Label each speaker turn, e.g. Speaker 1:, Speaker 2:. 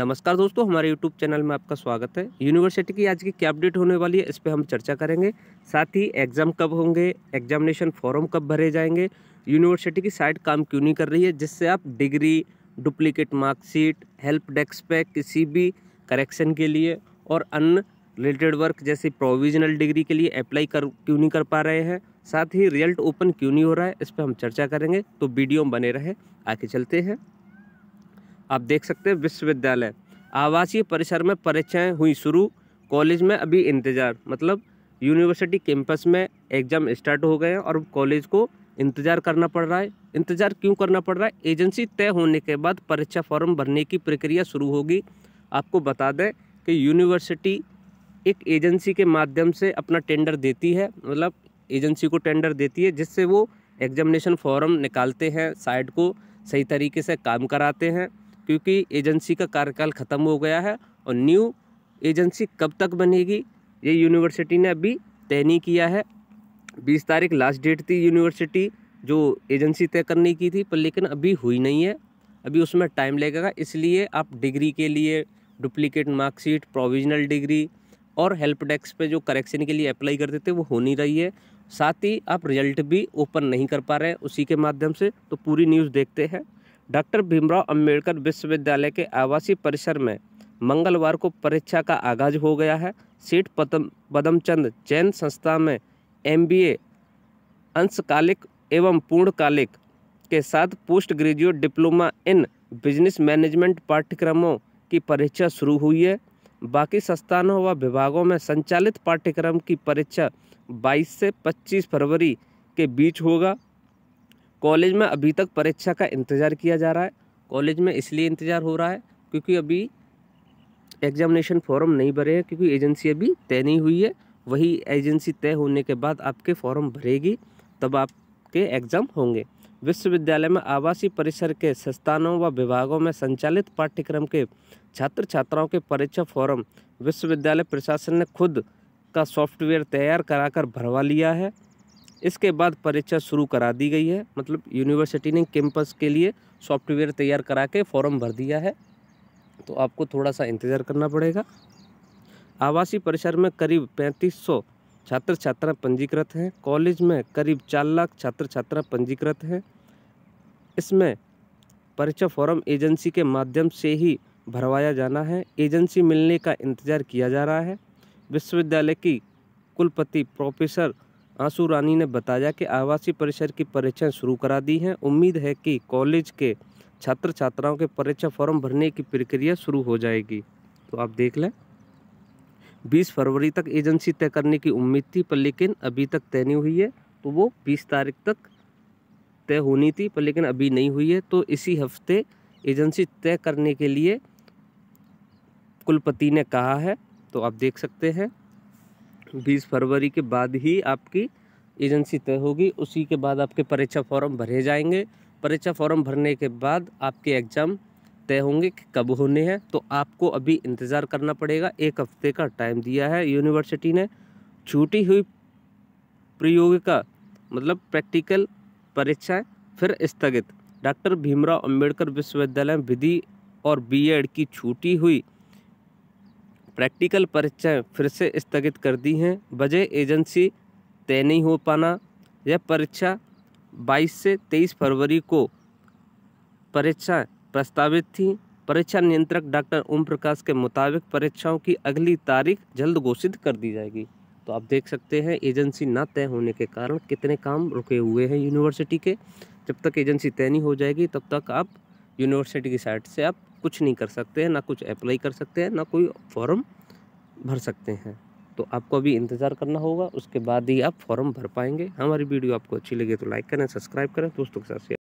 Speaker 1: नमस्कार दोस्तों हमारे यूट्यूब चैनल में आपका स्वागत है यूनिवर्सिटी की आज की क्या अपडेट होने वाली है इस पर हम चर्चा करेंगे साथ ही एग्ज़ाम कब होंगे एग्जामिनेशन फॉर्म कब भरे जाएंगे यूनिवर्सिटी की साइट काम क्यों नहीं कर रही है जिससे आप degree duplicate marksheet help desk पे किसी भी करेक्शन के लिए और अन्य रिलेटेड वर्क जैसे प्रोविजनल डिग्री के लिए अप्लाई कर क्यों नहीं कर पा रहे हैं साथ ही रिजल्ट ओपन क्यों नहीं हो रहा है इस पर हम चर्चा करेंगे तो वीडियो बने रहे आके चलते हैं आप देख सकते हैं विश्वविद्यालय आवासीय परिसर में परीक्षाएं हुई शुरू कॉलेज में अभी इंतज़ार मतलब यूनिवर्सिटी कैंपस में एग्ज़ाम स्टार्ट हो गए हैं और कॉलेज को इंतज़ार करना पड़ रहा है इंतज़ार क्यों करना पड़ रहा है एजेंसी तय होने के बाद परीक्षा फॉर्म भरने की प्रक्रिया शुरू होगी आपको बता दें कि यूनिवर्सिटी एक एजेंसी के माध्यम से अपना टेंडर देती है मतलब एजेंसी को टेंडर देती है जिससे वो एग्जामिनेशन फॉर्म निकालते हैं साइट को सही तरीके से काम कराते हैं क्योंकि एजेंसी का कार्यकाल ख़त्म हो गया है और न्यू एजेंसी कब तक बनेगी ये यूनिवर्सिटी ने अभी तय नहीं किया है बीस तारीख लास्ट डेट थी यूनिवर्सिटी जो एजेंसी तय करने की थी पर लेकिन अभी हुई नहीं है अभी उसमें टाइम लगेगा इसलिए आप डिग्री के लिए डुप्लीकेट मार्कशीट प्रोविजनल डिग्री और हेल्प डेस्क पे जो करेक्शन के लिए अप्लाई करते थे वो हो नहीं रही है साथ ही आप रिजल्ट भी ओपन नहीं कर पा रहे हैं उसी के माध्यम से तो पूरी न्यूज़ देखते हैं डॉक्टर भीमराव अंबेडकर विश्वविद्यालय के आवासीय परिसर में मंगलवार को परीक्षा का आगाज हो गया है सीट पदम पदमचंद जैन संस्था में एमबीए अंशकालिक एवं पूर्णकालिक के साथ post graduate diploma in business management पाठ्यक्रमों की परीक्षा शुरू हुई है बाकी संस्थानों व विभागों में संचालित पाठ्यक्रम की परीक्षा 22 से 25 फरवरी के बीच होगा कॉलेज में अभी तक परीक्षा का इंतज़ार किया जा रहा है कॉलेज में इसलिए इंतज़ार हो रहा है क्योंकि अभी एग्जामिनेशन फॉर्म नहीं भरे हैं क्योंकि एजेंसी अभी तय नहीं हुई है वही एजेंसी तय होने के बाद आपके फॉर्म भरेगी तब आपके एग्ज़ाम होंगे विश्वविद्यालय में आवासीय परिसर के संस्थानों व विभागों में संचालित पाठ्यक्रम के छात्र छात्राओं के परीक्षा फॉर्म विश्वविद्यालय प्रशासन ने खुद का सॉफ्टवेयर तैयार कराकर भरवा लिया है इसके बाद परीक्षा शुरू करा दी गई है मतलब यूनिवर्सिटी ने कैंपस के लिए सॉफ्टवेयर तैयार करा के फॉर्म भर दिया है तो आपको थोड़ा सा इंतज़ार करना पड़ेगा आवासीय परिसर में करीब पैंतीस सौ छात्र छात्रा पंजीकृत हैं कॉलेज में करीब चार लाख छात्र छात्रा पंजीकृत हैं इसमें परीक्षा फॉर्म एजेंसी के माध्यम से ही भरवाया जाना है एजेंसी मिलने का इंतज़ार किया जा रहा है विश्वविद्यालय की कुलपति प्रोफेसर आंसू रानी ने बताया कि आवासीय परिसर की परीक्षाएं शुरू करा दी हैं उम्मीद है कि कॉलेज के छात्र छात्राओं के परीक्षा फॉर्म भरने की प्रक्रिया शुरू हो जाएगी तो आप देख लें बीस फरवरी तक एजेंसी तय करने की उम्मीद थी पर लेकिन अभी तक तय नहीं हुई है तो वो बीस तारीख तक तय होनी थी पर लेकिन अभी नहीं हुई है तो इसी हफ्ते एजेंसी तय करने के लिए कुलपति ने कहा है तो आप देख सकते हैं बीस फरवरी के बाद ही आपकी एजेंसी तय होगी उसी के बाद आपके परीक्षा फॉर्म भरे जाएंगे परीक्षा फॉर्म भरने के बाद आपके एग्ज़ाम तय होंगे कि कब होने हैं तो आपको अभी इंतज़ार करना पड़ेगा एक हफ्ते का टाइम दिया है यूनिवर्सिटी ने छूटी हुई प्रयोगिका मतलब प्रैक्टिकल परीक्षाएं फिर स्थगित डॉक्टर भीमराव अंबेडकर विश्वविद्यालय विधि और बीएड की छूटी हुई प्रैक्टिकल परीक्षाएं फिर से स्थगित कर दी हैं वजह एजेंसी तय नहीं हो पाना यह परीक्षा 22 से 23 फरवरी को परीक्षा प्रस्तावित थी परीक्षा नियंत्रक डॉक्टर ओम प्रकाश के मुताबिक परीक्षाओं की अगली तारीख जल्द घोषित कर दी जाएगी तो आप देख सकते हैं एजेंसी ना तय होने के कारण कितने काम रुके हुए हैं यूनिवर्सिटी के जब तक एजेंसी तय नहीं हो जाएगी तब तक आप यूनिवर्सिटी की साइट से आप कुछ नहीं कर सकते हैं ना कुछ अप्लाई कर सकते हैं ना कोई फॉर्म भर सकते हैं तो आपको अभी इंतज़ार करना होगा उसके बाद ही आप फॉर्म भर पाएंगे हमारी वीडियो आपको अच्छी लगी तो लाइक करें सब्सक्राइब करें दोस्तों के साथ शेयर